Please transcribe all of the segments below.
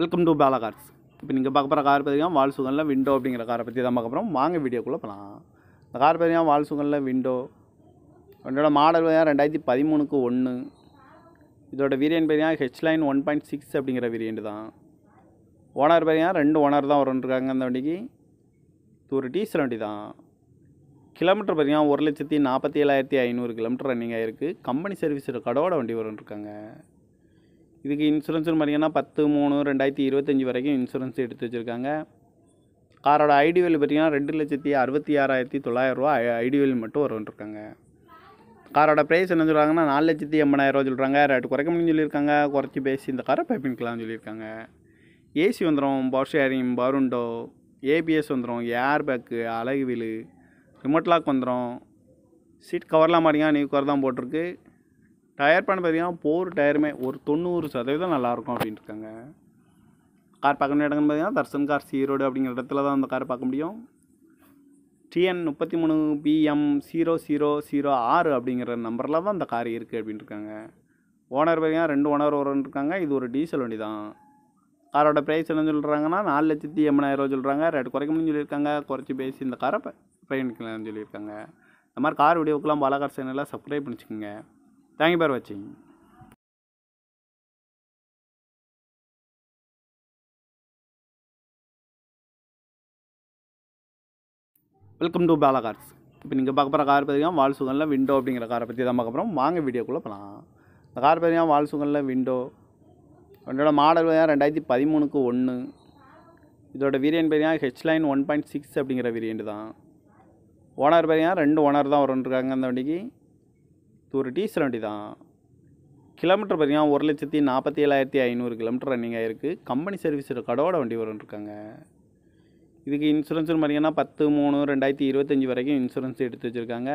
welcome to Bala cars இப்போ நீங்கள் பார்க்க போகிற கார் பார்த்தீங்கன்னா வால் சுகனில் விண்டோ அப்படிங்கிற காரை பற்றி தான் பார்க்க போகிறோம் வாங்க வீடியோக்குள்ளே போகலாம் இந்த கார் பார்த்தீங்கன்னா வால் சுகனில் விண்டோ வண்டியோட மாடல் பார்த்திங்கனா ரெண்டாயிரத்தி பதிமூணுக்கு ஒன்று இதோட பார்த்திங்கன்னா H line one point six அப்படிங்கிற வேரியன்ட் தான் ஓனர் பார்த்தீங்கன்னா ரெண்டு ஓனர் தான் வரன்ட்ருக்காங்க அந்த வண்டிக்கு இது ஒரு டீசல் வண்டி தான் கிலோமீட்டர் பார்த்திங்கன்னா ஒரு லட்சத்தி நாற்பத்தி ஏழாயிரத்தி ஐநூறு கிலோமீட்டர் ரன்னிங் ஆகிருக்கு கம்பெனி சர்வீஸோட கடவுட வண்டி வரும்னு இருக்காங்க இதுக்கு இன்சூரன்ஸ்னு பார்த்தீங்கன்னா பத்து மூணு ரெண்டாயிரத்தி இருபத்தஞ்சி வரைக்கும் இன்சூரன்ஸ் எடுத்து வச்சுருக்காங்க காரோட ஐடிவேல் பார்த்திங்கன்னா ரெண்டு லட்சத்தி அறுபத்தி ஆறாயிரத்தி தொள்ளாயிரரூவா ஐடிவேல் மட்டும் வரும்ன்ட்ருக்காங்க காரோட ப்ரைஸ் என்ன சொல்கிறாங்கன்னா நாலு லட்சத்தி எண்பதாயிரரூவா சொல்கிறாங்க ரேட்டு குறைக்க முடியும்னு சொல்லியிருக்காங்க குறைச்சி பேசி இந்த காரை பைப்பிங்கலாம்னு சொல்லியிருக்காங்க ஏசி வந்துடும் பவர் ஷேரிங் பருண்டோ ஏபிஎஸ் வந்துடும் air bag alloy wheel remote lock வந்துடும் சீட் கவர்லாம் மாட்டிங்கன்னா நியூ கவர் தான் போட்டிருக்கு டயர் பண்ண பார்த்தீங்கன்னா போர் டயருமே ஒரு தொண்ணூறு சதவீதம் நல்லாயிருக்கும் அப்படின்னு இருக்காங்க கார் பார்க்க இடங்கள்னு இடங்கன்னு பார்த்தீங்கன்னா தர்சன் கார் சீரோடு அப்படிங்கிற இடத்துல தான் அந்த கார் பார்க்க முடியும் டிஎன் முப்பத்தி மூணு பிஎம் ஜீரோ ஜீரோ ஜீரோ ஆறு அப்படிங்கிற நம்பரில் தான் அந்த கார் இருக்குது அப்படின்னு இருக்காங்க ஓனர் பார்த்தீங்கன்னா ரெண்டு ஓனர் ஓரன் இருக்காங்க இது ஒரு டீசல் வண்டி தான் காரோட ப்ரைஸ் என்ன சொல்கிறாங்கன்னா நாலு லட்சத்தி எண்பதாயிரம் சொல்கிறாங்க ரேட் குறைக்கணும்னு சொல்லியிருக்காங்க குறைச்சி பேசி இந்த காரை பயணிக்கலாம்னு சொல்லியிருக்காங்க இந்த மாதிரி கார் வீடியோக்கெல்லாம் பாலகார் சேனலில் சப்ஸ்கிரைப் பண்ணிச்சுக்கோங்க தேங்க்யூ ஃபார் வாட்சிங் வெல்கம் டு பேலா கார்ஸ் இப்போ நீங்கள் பார்க்க கார் பார்த்தீங்கன்னா வால் சுகனில் விண்டோ அப்படிங்கிற காரை பற்றி தான் பார்க்க வாங்க வீடியோக்குள்ளே போகலாம் இந்த கார் பார்த்தீங்கன்னா வால் சுகனில் விண்டோ வண்டியோட மாடல் ரெண்டாயிரத்தி பதிமூணுக்கு ஒன்று இதோட வேரியன்ட் பார்த்தீங்கன்னா H line one point six அப்படிங்கிற வேரியன்ட் தான் ஓனர் பார்த்தீங்கன்னா ரெண்டு ஓனர் தான் வரும்ன்றிருக்காங்க அந்த வண்டிக்கு இது ஒரு டீசல் வண்டி தான் கிலோமீட்டர் பார்த்திங்கன்னா ஒரு லட்சத்தி நாற்பத்தி ஏழாயிரத்தி ஐநூறு கிலோமீட்டர் ரன்னிங் ஆகிருக்கு கம்பெனி சர்வீஸோட கடோட வண்டி இருக்காங்க இதுக்கு இன்சூரன்ஸ்னு பார்த்திங்கன்னா பத்து மூணு ரெண்டாயிரத்தி இருபத்தஞ்சி வரைக்கும் இன்சூரன்ஸ் எடுத்து வச்சுருக்காங்க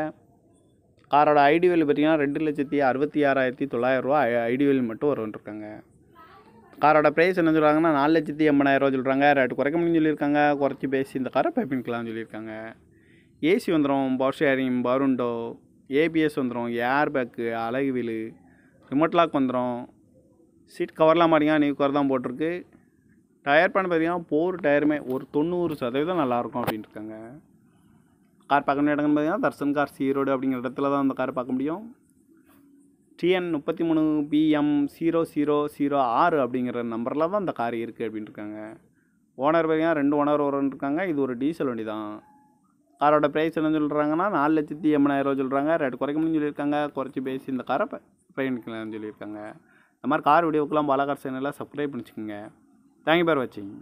காரோட ஐடிவேல் பார்த்திங்கன்னா ரெண்டு லட்சத்தி அறுபத்தி ஆறாயிரத்தி தொள்ளாயிரரூவா ஐடிவேல் மட்டும் இருக்காங்க காரோட ப்ரைஸ் என்ன சொல்கிறாங்கன்னா நாலு லட்சத்தி எண்பதாயிரரூவா சொல்கிறாங்க ரேட்டு குறைக்க முடியும்னு சொல்லியிருக்காங்க குறைச்சி பேசி இந்த காரை பைப்பின்கலாம்னு சொல்லியிருக்காங்க ஏசி வந்துடும் பவர் ஷேரிங் பவருண்டோ ஏபிஎஸ் வந்துடும் air bag alloy wheel remote lock வந்துடும் சீட் கவர்லாம் மாட்டிங்க நியூ கவர் தான் போட்டிருக்கு டயர் பண்ண பார்த்தீங்கன்னா போர் டயருமே ஒரு தொண்ணூறு சதவீதம் நல்லாயிருக்கும் அப்படின்ட்டு இருக்காங்க கார் பார்க்க வேண்டிய பார்த்தீங்கன்னா தர்சன் கார் சீரோடு அப்படிங்கிற இடத்துல தான் அந்த கார் பார்க்க முடியும் டிஎன் முப்பத்தி மூணு பிஎம் ஜீரோ ஜீரோ ஜீரோ ஆறு அப்படிங்கிற நம்பரில் தான் அந்த கார் இருக்குது அப்படின்ட்டு இருக்காங்க ஓனர் பார்த்தீங்கன்னா ரெண்டு ஓனர் ஓரன் இருக்காங்க இது ஒரு டீசல் வண்டி தான் காரோட ப்ரைஸ் என்ன சொல்கிறாங்கன்னா நாலு லட்சத்தி எண்பதாயிரம் சொல்கிறாங்க ரேட் குறைக்கணும்னு சொல்லியிருக்காங்க குறைச்சி பேசி இந்த காரை பயணிக்கலாம்னு சொல்லியிருக்காங்க இந்த மாதிரி கார் வீடியோக்கெல்லாம் பாலாகார் சேனலாக சப்ஸ்கிரைப் பண்ணிச்சுக்கோங்க தேங்க்யூ பேர் வாட்சிங்